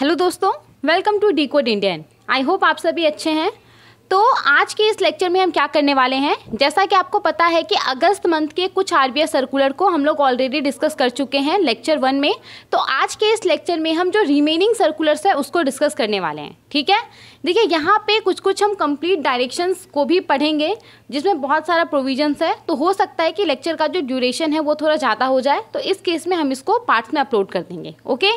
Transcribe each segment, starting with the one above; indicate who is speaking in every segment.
Speaker 1: Hello दोस्तों welcome to code Indian I hope आप सभी अच्छे हैं तो आज के इस लेक्चर में हम क्या करने वाले हैं जैसा कि आपको पता है कि अगस्त मंथ के कुछ आर सर्कुलर को हम लोग ऑलरेडी डिस्कस कर चुके हैं लेक्चर वन में तो आज के इस लेक्चर में हम जो रिमेनिंग सर्कुलर्स है उसको डिस्कस करने वाले हैं ठीक है देखिए यहाँ पे कुछ कुछ हम कंप्लीट डायरेक्शंस को भी पढ़ेंगे जिसमें बहुत सारा प्रोविजन्स है तो हो सकता है कि लेक्चर का जो ड्यूरेशन है वो थोड़ा ज़्यादा हो जाए तो इस केस में हम इसको पार्ट्स में अपलोड कर देंगे ओके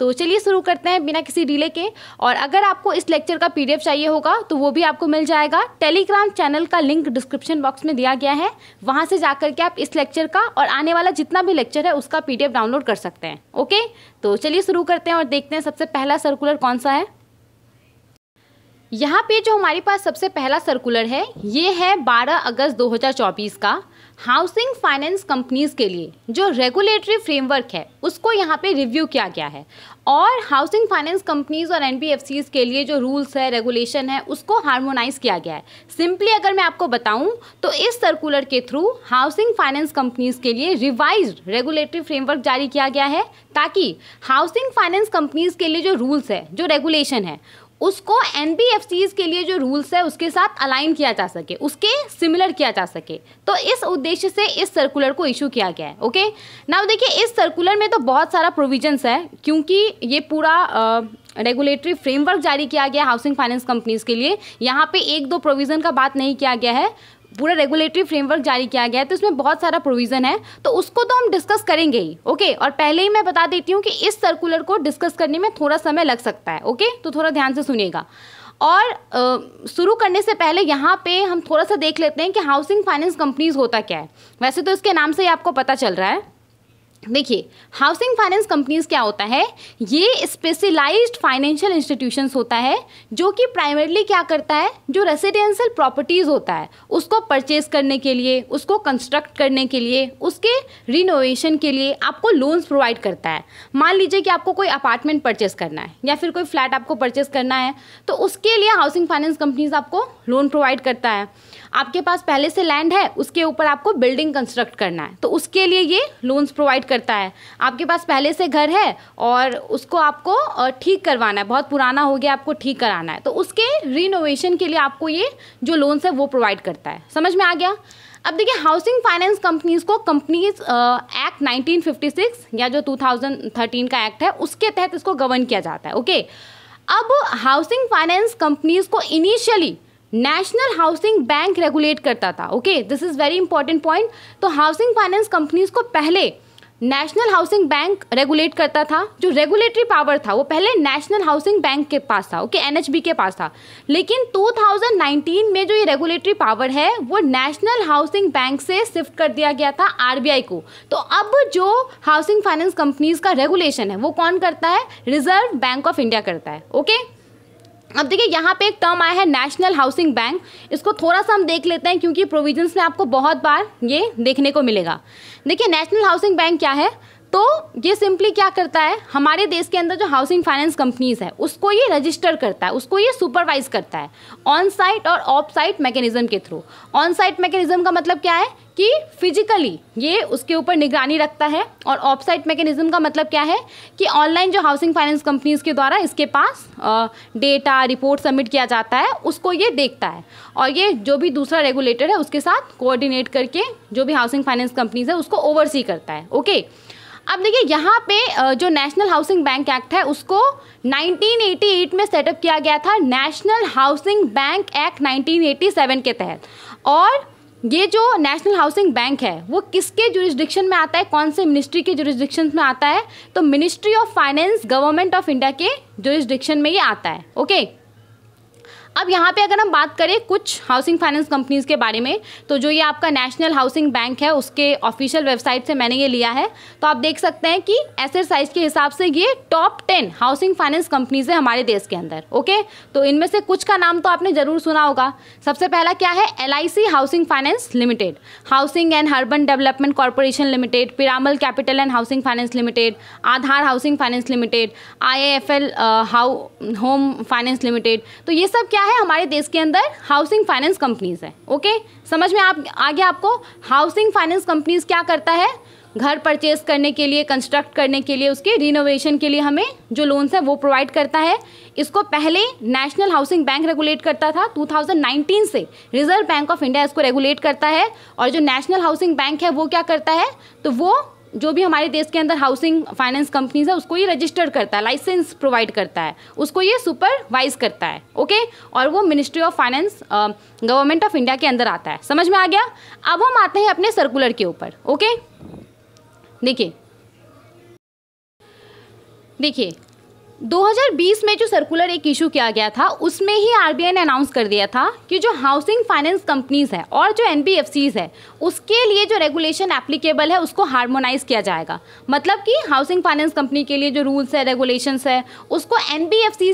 Speaker 1: तो चलिए शुरू करते हैं बिना किसी डिले के और अगर आपको इस लेक्चर का पीडीएफ चाहिए होगा तो वो भी आपको मिल जाएगा टेलीग्राम चैनल का लिंक डिस्क्रिप्शन बॉक्स में दिया गया है वहाँ से जा के आप इस लेक्चर का और आने वाला जितना भी लेक्चर है उसका पीडीएफ डाउनलोड कर सकते हैं ओके तो चलिए शुरू करते हैं और देखते हैं सबसे पहला सर्कुलर कौन सा है यहाँ पे जो हमारे पास सबसे पहला सर्कुलर है ये है 12 अगस्त 2024 का हाउसिंग फाइनेंस कंपनीज के लिए जो रेगुलेटरी फ्रेमवर्क है उसको यहाँ पे रिव्यू किया गया है और हाउसिंग फाइनेंस कंपनीज और एन के लिए जो रूल्स है रेगुलेशन है उसको हार्मोनाइज किया गया है सिंपली अगर मैं आपको बताऊं तो इस सर्कुलर के थ्रू हाउसिंग फाइनेंस कंपनीज के लिए रिवाइज रेगुलेटरी फ्रेमवर्क जारी किया गया है ताकि हाउसिंग फाइनेंस कंपनीज के लिए जो रूल्स है जो रेगुलेशन है उसको एन के लिए जो रूल्स है उसके साथ अलाइन किया जा सके उसके सिमिलर किया जा सके तो इस उद्देश्य से इस सर्कुलर को इशू किया गया है ओके नाउ देखिए इस सर्कुलर में तो बहुत सारा प्रोविजंस है क्योंकि ये पूरा रेगुलेटरी फ्रेमवर्क जारी किया गया हाउसिंग फाइनेंस कंपनीज के लिए यहाँ पे एक दो प्रोविज़न का बात नहीं किया गया है पूरा रेगुलेटरी फ्रेमवर्क जारी किया गया है तो इसमें बहुत सारा प्रोविज़न है तो उसको तो हम डिस्कस करेंगे ही ओके और पहले ही मैं बता देती हूँ कि इस सर्कुलर को डिस्कस करने में थोड़ा समय लग सकता है ओके तो थोड़ा ध्यान से सुनिएगा और शुरू करने से पहले यहाँ पे हम थोड़ा सा देख लेते हैं कि हाउसिंग फाइनेंस कंपनीज होता क्या है वैसे तो इसके नाम से ही आपको पता चल रहा है देखिए हाउसिंग फाइनेंस कंपनीज क्या होता है ये स्पेशलाइज्ड फाइनेंशियल इंस्टीट्यूशंस होता है जो कि प्राइमरली क्या करता है जो रेसिडेंशियल प्रॉपर्टीज़ होता है उसको परचेज करने के लिए उसको कंस्ट्रक्ट करने के लिए उसके रिनोवेशन के लिए आपको लोन्स प्रोवाइड करता है मान लीजिए कि आपको कोई अपार्टमेंट परचेज करना है या फिर कोई फ्लैट आपको परचेज करना है तो उसके लिए हाउसिंग फाइनेंस कंपनीज आपको लोन प्रोवाइड करता है आपके पास पहले से लैंड है उसके ऊपर आपको बिल्डिंग कंस्ट्रक्ट करना है तो उसके लिए ये लोन्स प्रोवाइड करता है आपके पास पहले से घर है और उसको आपको ठीक करवाना है बहुत पुराना हो गया आपको ठीक कराना है तो उसके रिनोवेशन के लिए आपको ये जो लोन्स है वो प्रोवाइड करता है समझ में आ गया अब देखिए हाउसिंग फाइनेंस कंपनीज को कंपनीज एक्ट 1956 या जो 2013 का एक्ट है उसके तहत इसको गवर्न किया जाता है ओके अब हाउसिंग फाइनेंस कंपनीज को initially National housing Bank regulate करता था okay this is very important point तो हाउसिंग फाइनेंस कंपनीज को पहले नेशनल हाउसिंग बैंक रेगुलेट करता था जो रेगुलेटरी पावर था वो पहले नेशनल हाउसिंग बैंक के पास था ओके एनएचबी के पास था लेकिन 2019 में जो ये रेगुलेटरी पावर है वो नेशनल हाउसिंग बैंक से शिफ्ट कर दिया गया था आरबीआई को तो अब जो हाउसिंग फाइनेंस कंपनीज का रेगुलेशन है वो कौन करता है रिजर्व बैंक ऑफ इंडिया करता है ओके अब देखिए यहाँ पे एक टर्म आया है नेशनल हाउसिंग बैंक इसको थोड़ा सा हम देख लेते हैं क्योंकि प्रोविजंस में आपको बहुत बार ये देखने को मिलेगा देखिए नेशनल हाउसिंग बैंक क्या है तो ये सिंपली क्या करता है हमारे देश के अंदर जो हाउसिंग फाइनेंस कंपनीज है उसको ये रजिस्टर करता है उसको ये सुपरवाइज करता है ऑन साइट और ऑफ साइट मैकेनिज्म के थ्रू ऑन साइट मैकेनिज्म का मतलब क्या है कि फिजिकली ये उसके ऊपर निगरानी रखता है और ऑफसाइट मैकेनिज्म का मतलब क्या है कि ऑनलाइन जो हाउसिंग फाइनेंस कंपनीज़ के द्वारा इसके पास डेटा रिपोर्ट सबमिट किया जाता है उसको ये देखता है और ये जो भी दूसरा रेगुलेटर है उसके साथ कोऑर्डिनेट करके जो भी हाउसिंग फाइनेंस कंपनीज़ है उसको ओवरसी करता है ओके अब देखिए यहाँ पे जो नेशनल हाउसिंग बैंक एक्ट है उसको 1988 में सेटअप किया गया था नेशनल हाउसिंग बैंक एक्ट 1987 के तहत और ये जो नेशनल हाउसिंग बैंक है वो किसके जुरिस्डिक्शन में आता है कौन से मिनिस्ट्री के जुरिस्डिक्शन में आता है तो Ministry of Finance Government of India के जुरिस्डिक्शन में ये आता है ओके okay? अब यहाँ पे अगर हम बात करें कुछ हाउसिंग फाइनेंस कंपनीज़ के बारे में तो जो ये आपका नेशनल हाउसिंग बैंक है उसके ऑफिशियल वेबसाइट से मैंने ये लिया है तो आप देख सकते हैं कि एसेट साइज के हिसाब से ये top ten housing finance companies है हमारे देश के अंदर ओके तो इनमें से कुछ का नाम तो आपने ज़रूर सुना होगा सबसे पहला क्या है L Housing Finance Limited Housing and Urban Development Corporation Limited Piramal Capital and Housing Finance Limited Aadhar Housing Finance Limited आई हाउ होम फाइनेंस लिमिटेड तो ये सब क्या है हमारे देश के अंदर हाउसिंग फाइनेंस कंपनीज है ओके समझ में आप गया आपको हाउसिंग फाइनेंस कंपनीज क्या करता है घर परचेज करने के लिए कंस्ट्रक्ट करने के लिए उसके रिनोवेशन के लिए हमें जो लोन्स है वो प्रोवाइड करता है इसको पहले नेशनल हाउसिंग बैंक रेगुलेट करता था 2019 से रिजर्व बैंक ऑफ इंडिया इसको रेगुलेट करता है और जो नेशनल हाउसिंग बैंक है वो क्या करता है तो वो जो भी हमारे देश के अंदर हाउसिंग फाइनेंस कंपनीज है उसको ये रजिस्टर करता है लाइसेंस प्रोवाइड करता है उसको ये सुपरवाइज करता है ओके और वो Ministry of Finance Government of India के अंदर आता है समझ में आ गया अब हम आते हैं अपने सर्कुलर के ऊपर ओके देखिए देखिए 2020 में जो सर्कुलर एक इशू किया गया था उसमें ही आर ने अनाउंस कर दिया था कि जो हाउसिंग फाइनेंस कंपनीज है और जो एन है उसके लिए जो रेगुलेशन एप्लीकेबल है उसको हार्मोनाइज किया जाएगा मतलब कि हाउसिंग फाइनेंस कंपनी के लिए जो रूल्स है रेगुलेशंस है उसको एन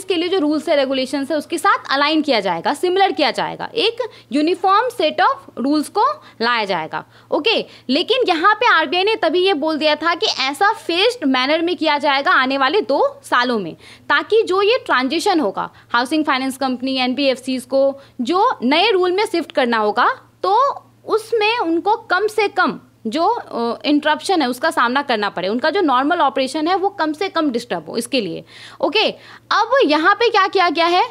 Speaker 1: के लिए जो रूल्स है रेगुलेशंस है उसके साथ अलाइन किया जाएगा सिमिलर किया जाएगा एक यूनिफॉर्म सेट ऑफ रूल्स को लाया जाएगा ओके लेकिन यहाँ पर आर ने तभी ये बोल दिया था कि ऐसा फेस्ड मैनर में किया जाएगा आने वाले दो सालों में करें ताकि जो ये ट्रांजेक्शन होगा हाउसिंग फाइनेंस कंपनी एन को जो नए रूल में शिफ्ट करना होगा तो उसमें उनको कम से कम जो इंटरप्शन है उसका सामना करना पड़े उनका जो नॉर्मल ऑपरेशन है वो कम से कम डिस्टर्ब हो इसके लिए ओके अब यहाँ पे क्या किया गया है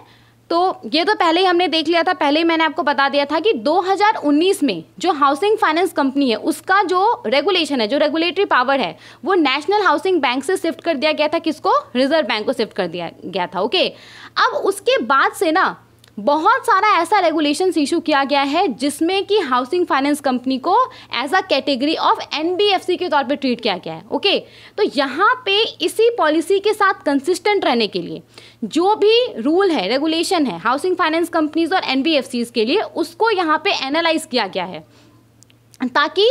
Speaker 1: तो ये तो पहले ही हमने देख लिया था पहले ही मैंने आपको बता दिया था कि 2019 में जो हाउसिंग फाइनेंस कंपनी है उसका जो रेगुलेशन है जो रेगुलेटरी पावर है वो नेशनल हाउसिंग बैंक से शिफ्ट कर दिया गया था किसको रिजर्व बैंक को शिफ्ट कर दिया गया था ओके अब उसके बाद से ना बहुत सारा ऐसा रेगुलेशन इशू किया गया है जिसमें कि हाउसिंग फाइनेंस कंपनी को as a category of NBFC के तौर पे ट्रीट किया गया है ओके तो यहाँ पे इसी पॉलिसी के साथ कंसिस्टेंट रहने के लिए जो भी रूल है रेगुलेशन है हाउसिंग फाइनेंस कंपनीज और एन के लिए उसको यहाँ पे एनालाइज किया गया है ताकि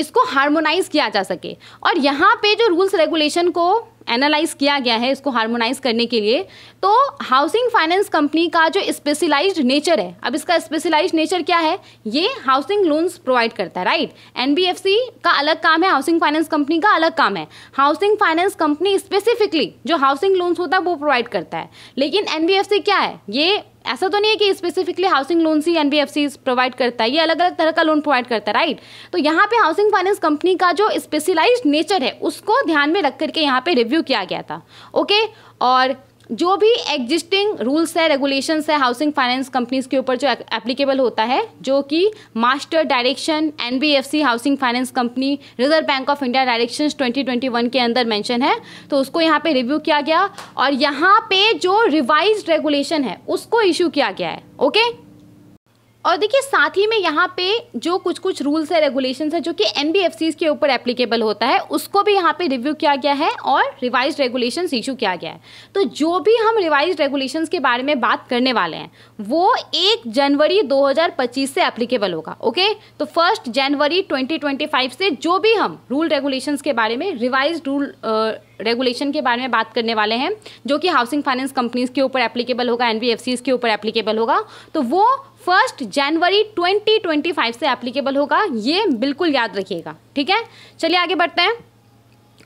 Speaker 1: इसको हारमोनाइज किया जा सके और यहाँ पे जो रूल्स रेगुलेशन को एनालाइज किया गया है इसको हार्मोनाइज करने के लिए तो हाउसिंग फाइनेंस कंपनी का जो स्पेशलाइज्ड नेचर है अब इसका स्पेशलाइज्ड नेचर क्या है ये हाउसिंग लोन्स प्रोवाइड करता है राइट एनबीएफसी का अलग काम है हाउसिंग फाइनेंस कंपनी का अलग काम है हाउसिंग फाइनेंस कंपनी स्पेसिफिकली जो हाउसिंग लोन्स होता है वो प्रोवाइड करता है लेकिन एनबीएफसी क्या है ये ऐसा तो नहीं है कि स्पेसिफिकली हाउसिंग लोन ही एन प्रोवाइड करता है ये अलग अलग तरह का लोन प्रोवाइड करता है राइट तो यहाँ पे हाउसिंग फाइनेंस कंपनी का जो स्पेशलाइज नेचर है उसको ध्यान में रख करके यहाँ पे रिव्यू किया गया था ओके और जो भी एग्जिस्टिंग रूल्स है रेगुलेशंस है हाउसिंग फाइनेंस कंपनीज के ऊपर जो एप्लीकेबल होता है जो कि मास्टर डायरेक्शन एन housing finance company reserve Bank of India direction 2021 के अंदर मेंशन है तो उसको यहाँ पे रिव्यू किया गया और यहाँ पे जो रिवाइज रेगुलेशन है उसको इशू किया गया है ओके और देखिए साथ ही में यहाँ पे जो कुछ कुछ रूल्स है रेगुलेशन है जो कि एन के ऊपर एप्लीकेबल होता है उसको भी यहाँ पे रिव्यू किया गया है और रिवाइज रेगुलेशन इशू किया गया है तो जो भी हम रिवाइज रेगुलेशन के बारे में बात करने वाले हैं वो एक जनवरी 2025 से एप्लीकेबल होगा ओके तो फर्स्ट जनवरी ट्वेंटी से जो भी हम रूल रेगुलेशन के बारे में रिवाइज रूल रेगुलेशन के बारे में बात करने वाले हैं जो कि हाउसिंग फाइनेंस कंपनीज के ऊपर एप्लीकेबल होगा एन के ऊपर एप्लीकेबल होगा तो वो फर्स्ट जनवरी 2025 से एप्लीकेबल होगा ये बिल्कुल याद रखिएगा ठीक है चलिए आगे बढ़ते हैं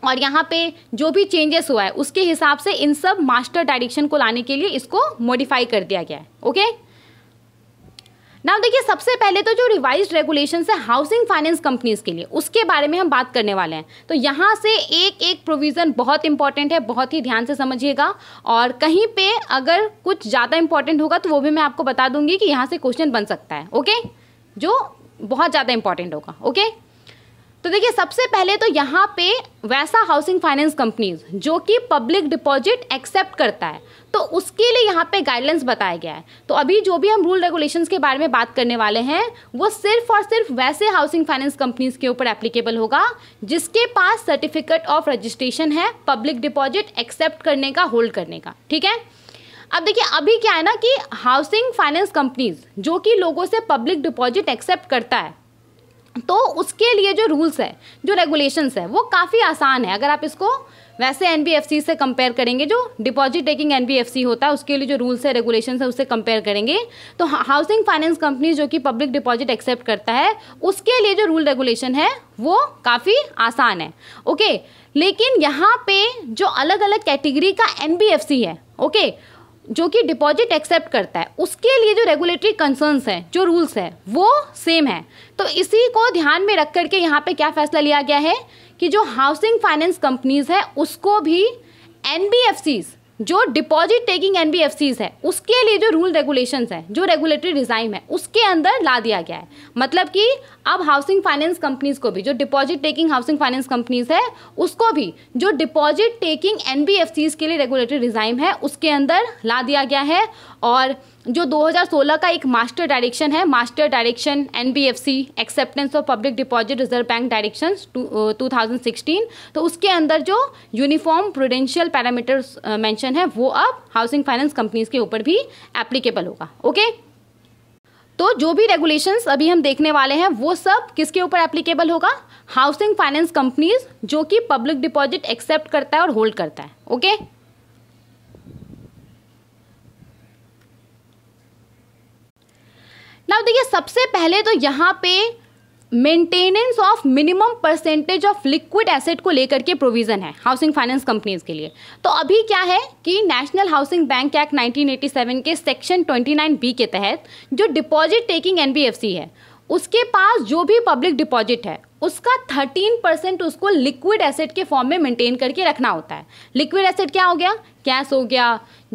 Speaker 1: और यहाँ पे जो भी चेंजेस हुआ है उसके हिसाब से इन सब मास्टर डायरेक्शन को लाने के लिए इसको मॉडिफाई कर दिया गया है ओके ना देखिए सबसे पहले तो जो रिवाइज रेगुलेशन है हाउसिंग फाइनेंस कंपनीज के लिए उसके बारे में हम बात करने वाले हैं तो यहाँ से एक एक प्रोविज़न बहुत इंपॉर्टेंट है बहुत ही ध्यान से समझिएगा और कहीं पे अगर कुछ ज़्यादा इंपॉर्टेंट होगा तो वो भी मैं आपको बता दूंगी कि यहाँ से क्वेश्चन बन सकता है ओके जो बहुत ज़्यादा इंपॉर्टेंट होगा ओके तो देखिए सबसे पहले तो यहाँ पे वैसा हाउसिंग फाइनेंस कंपनीज जो कि पब्लिक डिपॉजिट एक्सेप्ट करता है तो उसके लिए यहाँ पे गाइडलाइंस बताया गया है तो अभी जो भी हम रूल रेगुलेशंस के बारे में बात करने वाले हैं वो सिर्फ और सिर्फ वैसे हाउसिंग फाइनेंस कंपनीज के ऊपर एप्लीकेबल होगा जिसके पास सर्टिफिकेट ऑफ रजिस्ट्रेशन है पब्लिक डिपॉजिट एक्सेप्ट करने का होल्ड करने का ठीक है अब देखिए अभी क्या है ना कि हाउसिंग फाइनेंस कंपनीज जो कि लोगों से पब्लिक डिपॉजिट एक्सेप्ट करता है तो उसके लिए जो रूल्स है जो रेगुलेशंस है वो काफ़ी आसान है अगर आप इसको वैसे एन से कंपेयर करेंगे जो डिपॉजिट टेकिंग एन होता है उसके लिए जो रूल्स है रेगुलेशन है उससे कंपेयर करेंगे तो हाउसिंग फाइनेंस कंपनी जो कि पब्लिक डिपॉजिट एक्सेप्ट करता है उसके लिए जो रूल रेगुलेशन है वो काफ़ी आसान है ओके लेकिन यहाँ पे जो अलग अलग कैटेगरी का एन है ओके जो कि डिपॉजिट एक्सेप्ट करता है उसके लिए जो रेगुलेटरी कंसर्न्स हैं जो रूल्स हैं वो सेम है तो इसी को ध्यान में रख करके यहाँ पे क्या फैसला लिया गया है कि जो हाउसिंग फाइनेंस कंपनीज है उसको भी एन जो डिपॉजिट टेकिंग एन है उसके लिए जो रूल रेगुलेशन है जो रेगुलेटरी डिज़ाइन है उसके अंदर ला दिया गया है मतलब कि अब हाउसिंग फाइनेंस कंपनीज को भी जो deposit taking housing finance companies है उसको भी जो डिपॉजिट टेकिंग एन के लिए रेगुलेटरी डिज़ाइन है उसके अंदर ला दिया गया है और जो 2016 का एक मास्टर डायरेक्शन है master direction C acceptance of public deposit reserve bank direction 2016 तो उसके अंदर जो यूनिफॉर्म प्रोडेंशियल पैरामीटर्स मेंशन है वो अब हाउसिंग फाइनेंस कंपनीज के ऊपर भी एप्लीकेबल होगा ओके तो जो भी रेगुलेशंस अभी हम देखने वाले हैं वो सब किसके ऊपर एप्लीकेबल होगा हाउसिंग फाइनेंस कंपनीज जो कि पब्लिक डिपॉजिट एक्सेप्ट करता है और होल्ड करता है ओके okay? ना देखिए सबसे पहले तो यहाँ पे maintenance of minimum percentage of liquid asset को लेकर के प्रोविज़न है हाउसिंग फाइनेंस कंपनीज के लिए तो अभी क्या है कि नेशनल हाउसिंग बैंक एक्ट 1987 के सेक्शन 29 बी के तहत जो डिपॉजिट टेकिंग एनबीएफसी है उसके पास जो भी पब्लिक डिपॉजिट है उसका 13 परसेंट उसको लिक्विड एसेट के फॉर्म में मेंटेन करके रखना होता है लिक्विड एसेट क्या हो गया कैश हो गया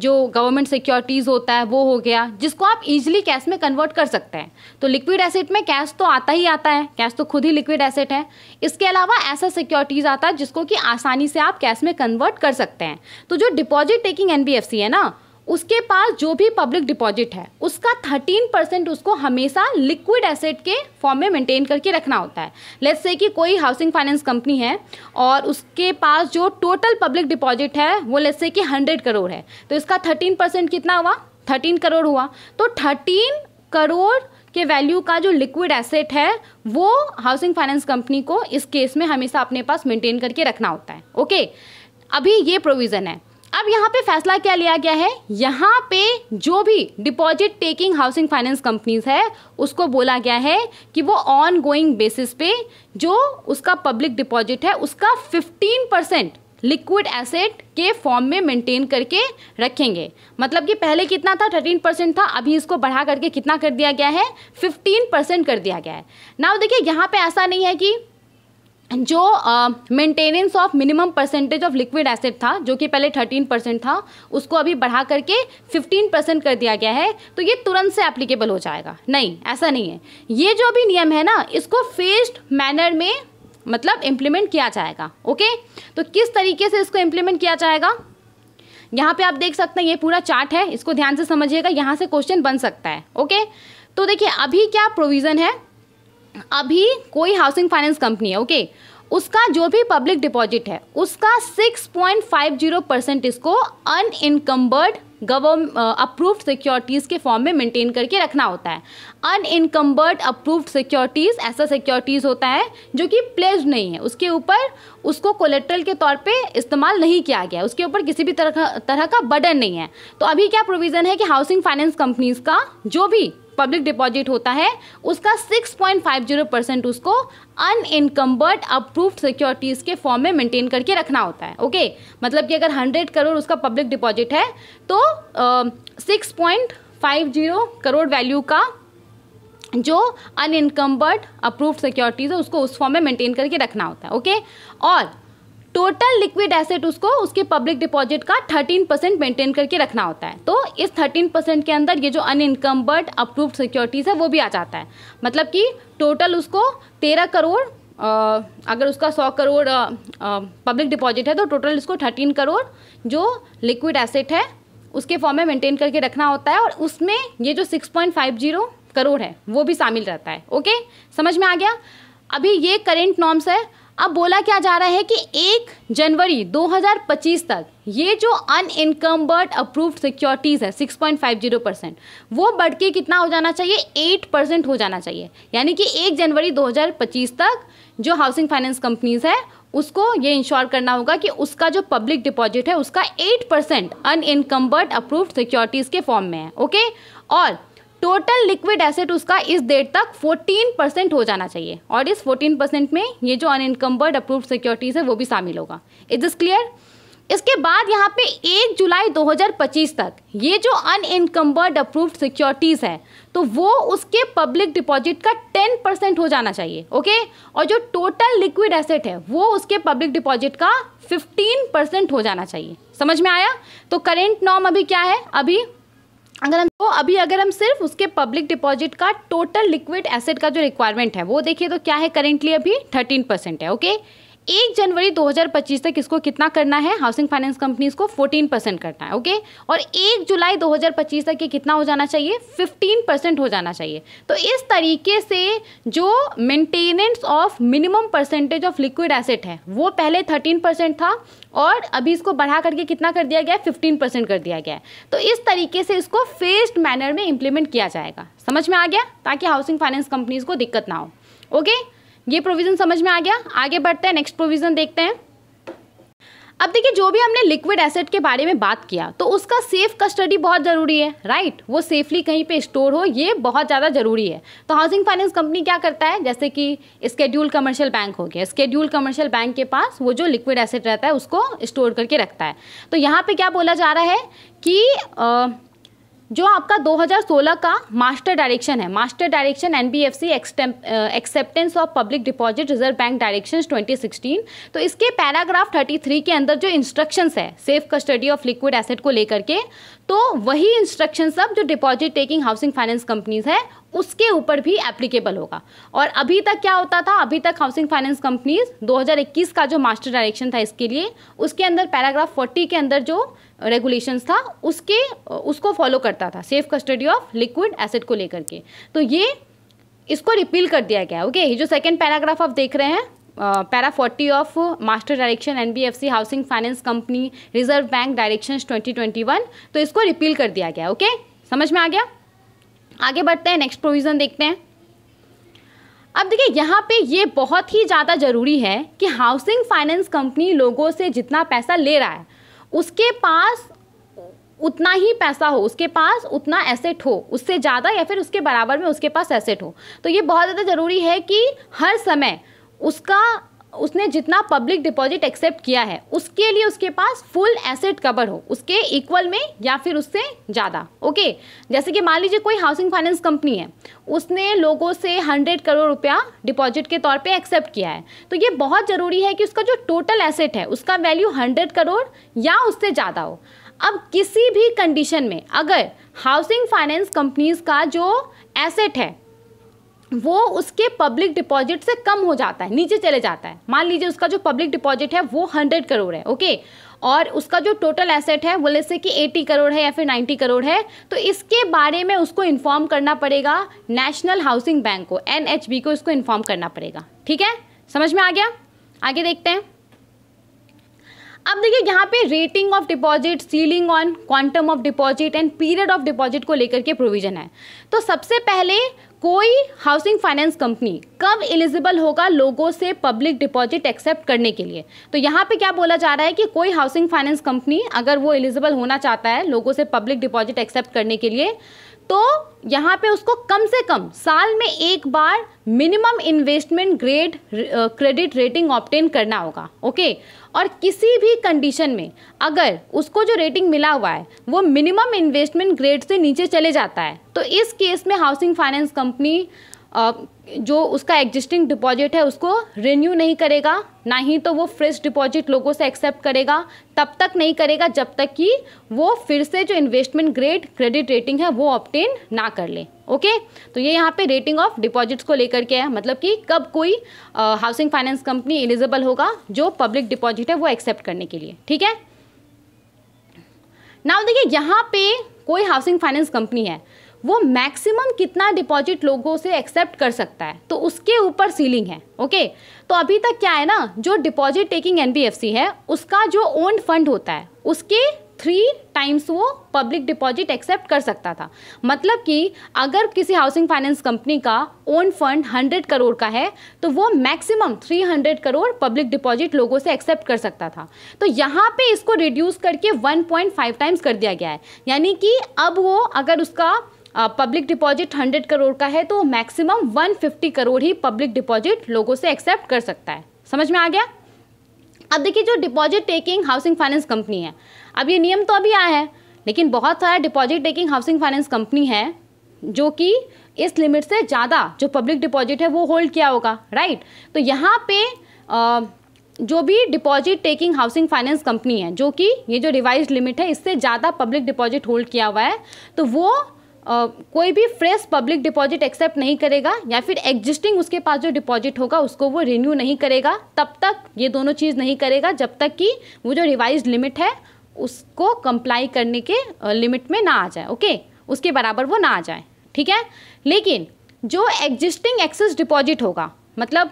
Speaker 1: जो गवर्नमेंट सिक्योरिटीज़ होता है वो हो गया जिसको आप इजीली कैश में कन्वर्ट कर सकते हैं तो लिक्विड एसेट में कैश तो आता ही आता है कैश तो खुद ही लिक्विड एसेट है इसके अलावा ऐसा सिक्योरिटीज़ आता है जिसको कि आसानी से आप कैश में कन्वर्ट कर सकते हैं तो जो डिपॉजिट टेकिंग एन है ना उसके पास जो भी पब्लिक डिपॉजिट है उसका 13 परसेंट उसको हमेशा लिक्विड एसेट के फॉर्म में मेंटेन करके रखना होता है लेट्स से कि कोई हाउसिंग फाइनेंस कंपनी है और उसके पास जो टोटल पब्लिक डिपॉजिट है वो लेट्स से कि 100 करोड़ है तो इसका 13 परसेंट कितना हुआ 13 करोड़ हुआ तो 13 करोड़ के वैल्यू का जो लिक्विड एसेट है वो हाउसिंग फाइनेंस कंपनी को इस केस में हमेशा अपने पास मेंटेन करके रखना होता है ओके अभी ये प्रोविज़न है अब यहाँ पे फैसला क्या लिया गया है यहाँ पे जो भी deposit taking housing finance companies है उसको बोला गया है कि वो ऑन गोइंग बेसिस पे जो उसका पब्लिक डिपॉजिट है उसका 15 परसेंट लिक्विड एसेट के फॉर्म में मेंटेन करके रखेंगे मतलब कि पहले कितना था 13 परसेंट था अभी इसको बढ़ा करके कितना कर दिया गया है 15 परसेंट कर दिया गया है नाउ देखिए यहाँ पे ऐसा नहीं है कि जो maintenance of minimum percentage of liquid asset था जो कि पहले 13 परसेंट था उसको अभी बढ़ा करके 15 परसेंट कर दिया गया है तो ये तुरंत से एप्लीकेबल हो जाएगा नहीं ऐसा नहीं है ये जो अभी नियम है ना इसको फेस्ड मैनर में मतलब इम्प्लीमेंट किया जाएगा ओके तो किस तरीके से इसको इम्प्लीमेंट किया जाएगा यहाँ पे आप देख सकते हैं ये पूरा चार्ट है इसको ध्यान से समझिएगा यहाँ से क्वेश्चन बन सकता है ओके तो देखिए अभी क्या प्रोविज़न है अभी कोई हाउसिंग फाइनेंस कंपनी है ओके उसका जो भी पब्लिक डिपॉजिट है उसका 6.50 परसेंट इसको अनइनकम्बर्ड गवर्म अप्रूव्ड सिक्योरिटीज़ के फॉर्म में मेंटेन करके रखना होता है अनइनकम्बर्ड अप्रूव्ड सिक्योरिटीज़ ऐसा सिक्योरिटीज़ होता है जो कि प्लेज नहीं है उसके ऊपर उसको कोलेट्रल के तौर पे इस्तेमाल नहीं किया गया उसके ऊपर किसी भी तरह का तरह का बर्डन नहीं है तो अभी क्या प्रोविज़न है कि हाउसिंग फाइनेंस कंपनीज़ का जो भी पब्लिक डिपॉजिट होता है उसका 6.50 परसेंट उसको अनइनकम्बर्ड अप्रूव्ड सिक्योरिटीज़ के फॉर्म में मेंटेन करके रखना होता है ओके मतलब कि अगर 100 करोड़ उसका पब्लिक डिपॉजिट है तो six point five zero crore value का जो अनइनकम्बर्ड अप्रूव्ड सिक्योरिटीज़ है उसको उस फॉर्म में मेंटेन करके रखना होता है ओके और टोटल लिक्विड एसेट उसको उसके पब्लिक डिपॉजिट का 13 परसेंट मेंटेन करके रखना होता है तो इस 13 परसेंट के अंदर ये जो बट अप्रूव्ड सिक्योरिटीज़ है वो भी आ जाता है मतलब कि टोटल उसको तेरह करोड़ आ, अगर उसका सौ करोड़ पब्लिक डिपॉजिट है तो टोटल इसको थर्टीन करोड़ जो लिक्विड एसेट है उसके फॉर्म में मेंटेन करके रखना होता है और उसमें ये जो six point five zero crore है वो भी शामिल रहता है ओके समझ में आ गया अभी ये करेंट नॉर्म्स है अब बोला क्या जा रहा है कि 1 जनवरी 2025 तक ये जो अनइनकम्बर्ड अप्रूव्ड सिक्योरिटीज़ है 6.50 परसेंट वो बढ़ के कितना हो जाना चाहिए 8 परसेंट हो जाना चाहिए यानी कि 1 जनवरी 2025 तक जो हाउसिंग फाइनेंस कंपनीज है उसको ये इंश्योर करना होगा कि उसका जो पब्लिक डिपॉजिट है उसका 8 परसेंट अनइनकम्बर्ड अप्रूव्ड सिक्योरिटीज़ के फॉर्म में है ओके और टोटल लिक्विड एसेट उसका इस डेट तक 14 परसेंट हो जाना चाहिए और इस 14 परसेंट में ये जो अनइनकम्बर्ड अप्रूव सिक्योरिटीज़ है वो भी शामिल होगा इज दिस क्लियर इसके बाद यहाँ पे 1 जुलाई 2025 तक ये जो अनइनकम्बर्ड अप्रूव सिक्योरिटीज़ है तो वो उसके पब्लिक डिपॉजिट का 10 परसेंट हो जाना चाहिए ओके और जो टोटल लिक्विड एसेट है वो उसके पब्लिक डिपॉजिट का 15 परसेंट हो जाना चाहिए समझ में आया तो करेंट नॉर्म अभी क्या है अभी अगर हम तो अभी अगर हम सिर्फ उसके पब्लिक डिपॉजिट का टोटल लिक्विड एसेट का जो रिक्वायरमेंट है वो देखिए तो क्या है करेंटली अभी थर्टीन परसेंट है ओके एक जनवरी 2025 तक इसको कितना करना है हाउसिंग फाइनेंस कंपनीज को 14 परसेंट करना है ओके और एक जुलाई 2025 तक ये कितना हो जाना चाहिए 15 परसेंट हो जाना चाहिए तो इस तरीके से जो maintenance of minimum percentage of liquid asset है वो पहले 13 परसेंट था और अभी इसको बढ़ा करके कितना कर दिया गया है फिफ्टीन परसेंट कर दिया गया है तो इस तरीके से इसको फेस्ड मैनर में इम्प्लीमेंट किया जाएगा समझ में आ गया ताकि हाउसिंग फाइनेंस कंपनीज को दिक्कत ना हो ओके ये प्रोविज़न समझ में आ गया आगे बढ़ते हैं नेक्स्ट प्रोविज़न देखते हैं अब देखिए जो भी हमने लिक्विड एसेट के बारे में बात किया तो उसका सेफ कस्टडी बहुत ज़रूरी है राइट वो सेफली कहीं पे स्टोर हो ये बहुत ज़्यादा ज़रूरी है तो हाउसिंग फाइनेंस कंपनी क्या करता है जैसे कि स्केड्यूल कमर्शियल बैंक हो गया स्केड्यूल कमर्शियल बैंक के पास वो जो लिक्विड एसेट रहता है उसको स्टोर करके रखता है तो यहाँ पर क्या बोला जा रहा है कि आ, जो आपका 2016 का मास्टर डायरेक्शन है master direction NBFC acceptance of public deposit reserve bank direction 2016 तो इसके पैराग्राफ 33 के अंदर जो इंस्ट्रक्शंस है safe custody of liquid asset को लेकर के तो वही इंस्ट्रक्शन सब जो deposit taking housing finance companies है उसके ऊपर भी एप्लीकेबल होगा और अभी तक क्या होता था अभी तक हाउसिंग फाइनेंस कंपनीज 2021 का जो मास्टर डायरेक्शन था इसके लिए उसके अंदर पैराग्राफ 40 के अंदर जो रेगुलेशंस था उसके उसको फॉलो करता था safe custody of liquid asset को लेकर के तो ये इसको रिपील कर दिया गया ओके ये जो सेकेंड पैराग्राफ आप देख रहे हैं para forty of master direction NBFC housing finance company reserve bank direction 2021 तो इसको रिपील कर दिया गया ओके समझ में आ गया आगे बढ़ते हैं नेक्स्ट प्रोविज़न देखते हैं अब देखिए यहाँ पे ये बहुत ही ज़्यादा ज़रूरी है कि हाउसिंग फाइनेंस कंपनी लोगों से जितना पैसा ले रहा है उसके पास उतना ही पैसा हो उसके पास उतना एसेट हो उससे ज़्यादा या फिर उसके बराबर में उसके पास एसेट हो तो ये बहुत ज़्यादा ज़रूरी है कि हर समय उसका उसने जितना पब्लिक डिपॉजिट एक्सेप्ट किया है उसके लिए उसके पास फुल एसेट कवर हो उसके इक्वल में या फिर उससे ज़्यादा ओके जैसे कि मान लीजिए कोई हाउसिंग फाइनेंस कंपनी है उसने लोगों से हंड्रेड करोड़ रुपया डिपॉजिट के तौर पे एक्सेप्ट किया है तो ये बहुत ज़रूरी है कि उसका जो टोटल एसेट है उसका वैल्यू हंड्रेड करोड़ या उससे ज़्यादा हो अब किसी भी कंडीशन में अगर हाउसिंग फाइनेंस कंपनीज का जो एसेट है वो उसके पब्लिक डिपॉजिट से कम हो जाता है नीचे चले जाता है मान लीजिए उसका जो पब्लिक डिपॉजिट है वो हंड्रेड करोड़ है ओके और उसका जो टोटल एसेट है वो जैसे कि एटी करोड़ है या फिर नाइन्टी करोड़ है तो इसके बारे में उसको इन्फॉर्म करना पड़ेगा नेशनल हाउसिंग बैंक को एन को इसको इन्फॉर्म करना पड़ेगा ठीक है समझ में आ गया आगे देखते हैं अब देखिए यहाँ पे rating of deposit ceiling on quantum of deposit and period of deposit को लेकर के प्रोविजन है तो सबसे पहले कोई हाउसिंग फाइनेंस कंपनी कब एलिजिबल होगा लोगों से पब्लिक डिपॉजिट एक्सेप्ट करने के लिए तो यहाँ पे क्या बोला जा रहा है कि कोई हाउसिंग फाइनेंस कंपनी अगर वो एलिजिबल होना चाहता है लोगों से पब्लिक डिपॉजिट एक्सेप्ट करने के लिए तो यहाँ पे उसको कम से कम साल में एक बार minimum investment grade credit rating obtain करना होगा ओके और किसी भी कंडीशन में अगर उसको जो रेटिंग मिला हुआ है वो मिनिमम इन्वेस्टमेंट ग्रेड से नीचे चले जाता है तो इस केस में हाउसिंग फाइनेंस कंपनी जो उसका एग्जिस्टिंग डिपॉजिट है उसको रिन्यू नहीं करेगा ना ही तो वो फ्रेश डिपॉजिट लोगों से एक्सेप्ट करेगा तब तक नहीं करेगा जब तक कि वो फिर से जो इन्वेस्टमेंट ग्रेड क्रेडिट रेटिंग है वो ऑप्टेन ना कर ले ओके तो ये यहाँ पे रेटिंग ऑफ डिपॉजिट्स को लेकर के है मतलब कि कब कोई हाउसिंग फाइनेंस कंपनी एलिजिबल होगा जो पब्लिक डिपॉजिट है वो एक्सेप्ट करने के लिए ठीक है नाउ देखिए यहाँ पे कोई हाउसिंग फाइनेंस कंपनी है वो मैक्सिमम कितना डिपॉजिट लोगों से एक्सेप्ट कर सकता है तो उसके ऊपर सीलिंग है ओके तो अभी तक क्या है ना जो डिपॉजिट टेकिंग एन है उसका जो ओन्ड फंड होता है उसके थ्री टाइम्स वो पब्लिक डिपॉजिट एक्सेप्ट कर सकता था मतलब कि अगर किसी हाउसिंग फाइनेंस कंपनी का ओन फंड हंड्रेड करोड़ का है तो वो maximum three hundred crore public deposit लोगों से एक्सेप्ट कर सकता था तो यहाँ पे इसको रिड्यूस करके वन पॉइंट फाइव टाइम्स कर दिया गया है यानी कि अब वो अगर उसका पब्लिक डिपॉजिट हंड्रेड करोड़ का है तो मैक्सिमम वन फिफ्टी करोड़ ही पब्लिक डिपॉजिट लोगों से एक्सेप्ट कर सकता है समझ में आ गया अब देखिए जो deposit taking housing finance company है अब ये नियम तो अभी आया है लेकिन बहुत सारा deposit taking housing finance company है जो कि इस लिमिट से ज़्यादा जो पब्लिक डिपॉजिट है वो होल्ड किया होगा राइट तो यहाँ पे आ, जो भी deposit taking housing finance company है जो कि ये जो रिवाइज लिमिट है इससे ज़्यादा पब्लिक डिपॉजिट होल्ड किया हुआ है तो वो कोई भी फ्रेश पब्लिक डिपॉजिट एक्सेप्ट नहीं करेगा या फिर एग्जिस्टिंग उसके पास जो डिपॉजिट होगा उसको वो रिन्यू नहीं करेगा तब तक ये दोनों चीज़ नहीं करेगा जब तक कि वो जो रिवाइज लिमिट है उसको कंप्लाई करने के लिमिट में ना आ जाए ओके उसके बराबर वो ना आ जाए ठीक है लेकिन जो एग्जिस्टिंग एक्सेस डिपॉजिट होगा मतलब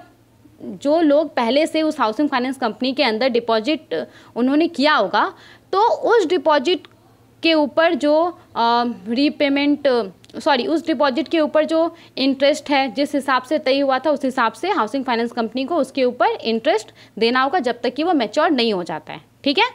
Speaker 1: जो लोग पहले से उस हाउसिंग फाइनेंस कंपनी के अंदर डिपॉजिट उन्होंने किया होगा तो उस डिपॉजिट के ऊपर जो रीपेमेंट सॉरी उस डिपॉजिट के ऊपर जो इंटरेस्ट है जिस हिसाब से तय हुआ था उस हिसाब से हाउसिंग फाइनेंस कंपनी को उसके ऊपर इंटरेस्ट देना होगा जब तक कि वो मेच्योर नहीं हो जाता है ठीक है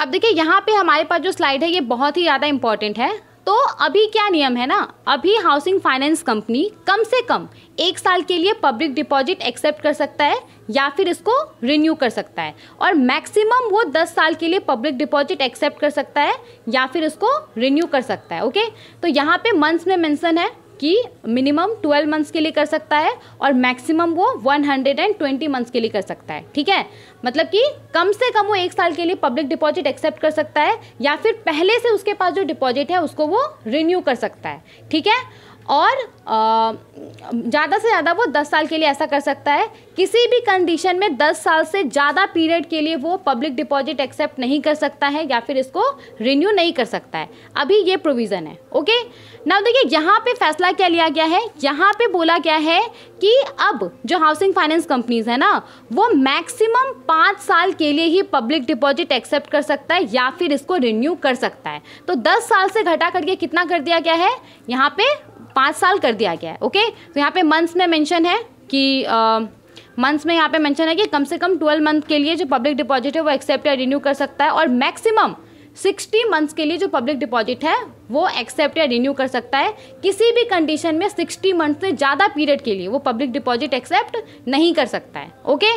Speaker 1: अब देखिए यहाँ पे हमारे पास जो स्लाइड है ये बहुत ही ज़्यादा इंपॉर्टेंट है तो अभी क्या नियम है ना अभी हाउसिंग फाइनेंस कंपनी कम से कम एक साल के लिए पब्लिक डिपॉजिट एक्सेप्ट कर सकता है या फिर इसको रिन्यू कर सकता है और मैक्सिमम वो दस साल के लिए पब्लिक डिपॉजिट एक्सेप्ट कर सकता है या फिर इसको रिन्यू कर सकता है ओके तो यहाँ पे मंथ्स में मेंशन है कि मिनिमम 12 मंथ्स के लिए कर सकता है और मैक्सिमम वो 120 मंथ्स के लिए कर सकता है ठीक है मतलब कि कम से कम वो एक साल के लिए पब्लिक डिपॉजिट एक्सेप्ट कर सकता है या फिर पहले से उसके पास जो डिपॉजिट है उसको वो रिन्यू कर सकता है ठीक है और ज़्यादा से ज़्यादा वो 10 साल के लिए ऐसा कर सकता है किसी भी कंडीशन में 10 साल से ज़्यादा पीरियड के लिए वो पब्लिक डिपॉजिट एक्सेप्ट नहीं कर सकता है या फिर इसको रिन्यू नहीं कर सकता है अभी ये प्रोविज़न है ओके नाउ देखिए यहाँ पे फैसला क्या लिया गया है यहाँ पे बोला गया है कि अब जो हाउसिंग फाइनेंस कंपनीज है ना वो मैक्सिमम पाँच साल के लिए ही पब्लिक डिपॉजिट एक्सेप्ट कर सकता है या फिर इसको रिन्यू कर सकता है तो दस साल से घटा करके कितना कर दिया गया है यहाँ पे पाँच साल कर दिया गया है ओके तो यहाँ पे मंथ्स में मेंशन है कि मंथ्स में यहाँ पे मेंशन है कि कम से कम ट्वेल्व मंथ के लिए जो पब्लिक डिपॉजिट है वो एक्सेप्ट या रिन्यू कर सकता है और मैक्सिमम सिक्सटी मंथ्स के लिए जो पब्लिक डिपॉजिट है वो एक्सेप्ट या रिन्यू कर सकता है किसी भी कंडीशन में सिक्सटी मंथ से ज़्यादा पीरियड के लिए वो पब्लिक डिपॉजिट एक्सेप्ट नहीं कर सकता है ओके